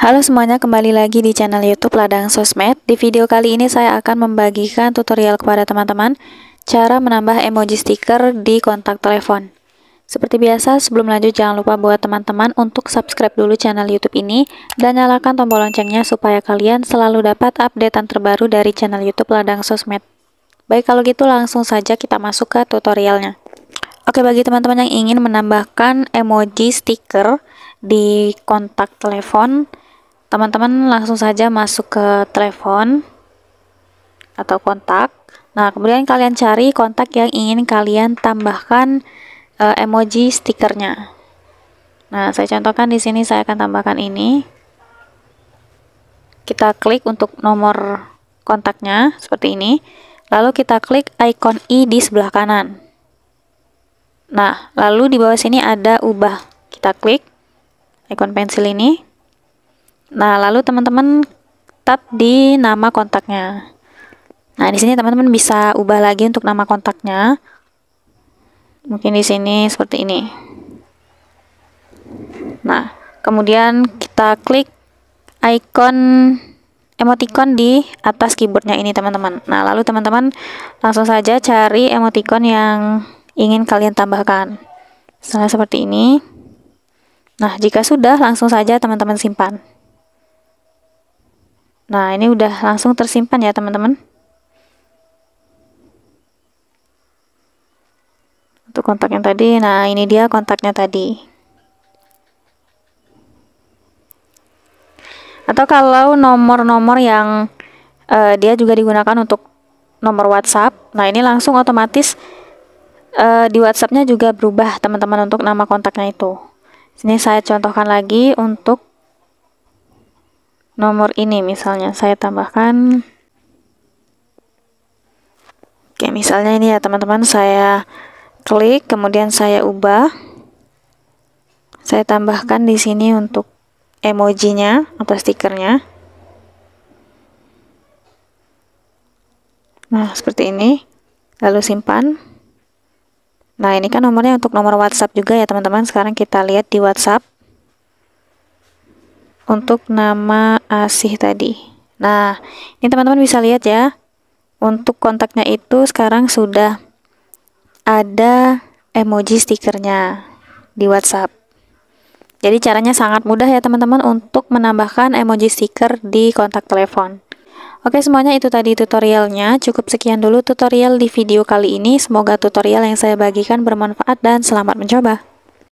Halo semuanya, kembali lagi di channel YouTube Ladang Sosmed. Di video kali ini saya akan membagikan tutorial kepada teman-teman cara menambah emoji stiker di kontak telepon. Seperti biasa, sebelum lanjut jangan lupa buat teman-teman untuk subscribe dulu channel YouTube ini dan nyalakan tombol loncengnya supaya kalian selalu dapat updatean terbaru dari channel YouTube Ladang Sosmed. Baik, kalau gitu langsung saja kita masuk ke tutorialnya. Oke, bagi teman-teman yang ingin menambahkan emoji stiker di kontak telepon, teman-teman langsung saja masuk ke telepon atau kontak. Nah, kemudian kalian cari kontak yang ingin kalian tambahkan e, emoji stikernya. Nah, saya contohkan di sini saya akan tambahkan ini. Kita klik untuk nomor kontaknya seperti ini. Lalu kita klik icon i di sebelah kanan. Nah, lalu di bawah sini ada ubah. Kita klik icon pensil ini Nah, lalu teman-teman tap di nama kontaknya. Nah, di sini teman-teman bisa ubah lagi untuk nama kontaknya. Mungkin di sini seperti ini. Nah, kemudian kita klik icon emoticon di atas keyboardnya ini teman-teman. Nah, lalu teman-teman langsung saja cari emoticon yang ingin kalian tambahkan. Misalnya seperti ini. Nah, jika sudah, langsung saja teman-teman simpan. Nah, ini udah langsung tersimpan ya, teman-teman. Untuk kontak yang tadi, nah ini dia kontaknya tadi. Atau kalau nomor-nomor yang uh, dia juga digunakan untuk nomor WhatsApp, nah ini langsung otomatis uh, di WhatsAppnya juga berubah teman-teman untuk nama kontaknya itu. Sini saya contohkan lagi untuk nomor ini misalnya saya tambahkan oke misalnya ini ya teman-teman saya klik kemudian saya ubah saya tambahkan di sini untuk emojinya atau stikernya nah seperti ini lalu simpan nah ini kan nomornya untuk nomor WhatsApp juga ya teman-teman sekarang kita lihat di WhatsApp untuk nama asih tadi nah ini teman-teman bisa lihat ya untuk kontaknya itu sekarang sudah ada emoji stikernya di WhatsApp jadi caranya sangat mudah ya teman-teman untuk menambahkan emoji stiker di kontak telepon. Oke semuanya itu tadi tutorialnya, cukup sekian dulu tutorial di video kali ini, semoga tutorial yang saya bagikan bermanfaat dan selamat mencoba.